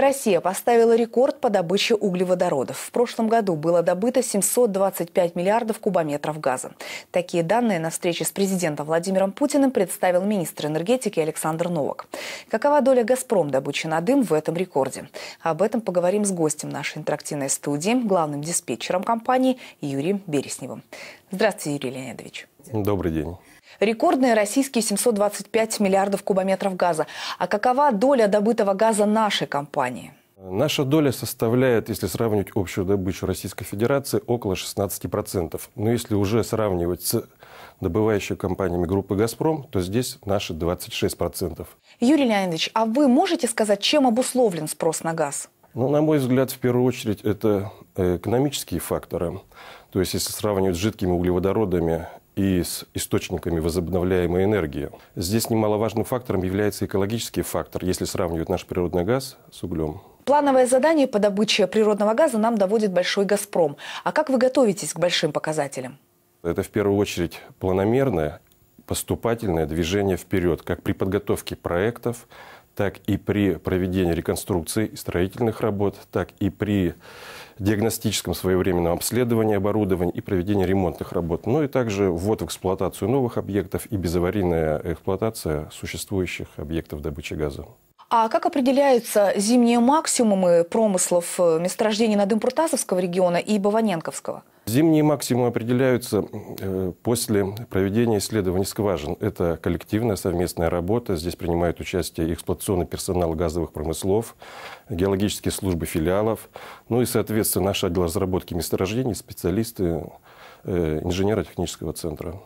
Россия поставила рекорд по добыче углеводородов. В прошлом году было добыто 725 миллиардов кубометров газа. Такие данные на встрече с президентом Владимиром Путиным представил министр энергетики Александр Новак. Какова доля «Газпром» добычи на дым в этом рекорде? Об этом поговорим с гостем нашей интерактивной студии, главным диспетчером компании Юрием Бересневым. Здравствуйте, Юрий Леонидович. Добрый день. Рекордные российские 725 миллиардов кубометров газа. А какова доля добытого газа нашей компании? Наша доля составляет, если сравнивать общую добычу Российской Федерации, около 16%. Но если уже сравнивать с добывающими компаниями группы «Газпром», то здесь наши 26%. Юрий Леонидович, а вы можете сказать, чем обусловлен спрос на газ? Ну, на мой взгляд, в первую очередь, это э, экономические факторы. То есть, если сравнивать с жидкими углеводородами и с источниками возобновляемой энергии. Здесь немаловажным фактором является экологический фактор, если сравнивать наш природный газ с углем. Плановое задание по добыче природного газа нам доводит Большой «Газпром». А как вы готовитесь к большим показателям? Это в первую очередь планомерное, поступательное движение вперед, как при подготовке проектов, так и при проведении реконструкции строительных работ, так и при диагностическом своевременном обследовании оборудования и проведении ремонтных работ, ну и также ввод в эксплуатацию новых объектов и безаварийная эксплуатация существующих объектов добычи газа. А как определяются зимние максимумы промыслов э, месторождений на Надымпуртасовского региона и Баваненковского? Зимние максимумы определяются э, после проведения исследований скважин. Это коллективная совместная работа. Здесь принимают участие эксплуатационный персонал газовых промыслов, геологические службы филиалов, ну и, соответственно, наш отдел разработки месторождений, специалисты э, инженера технического центра.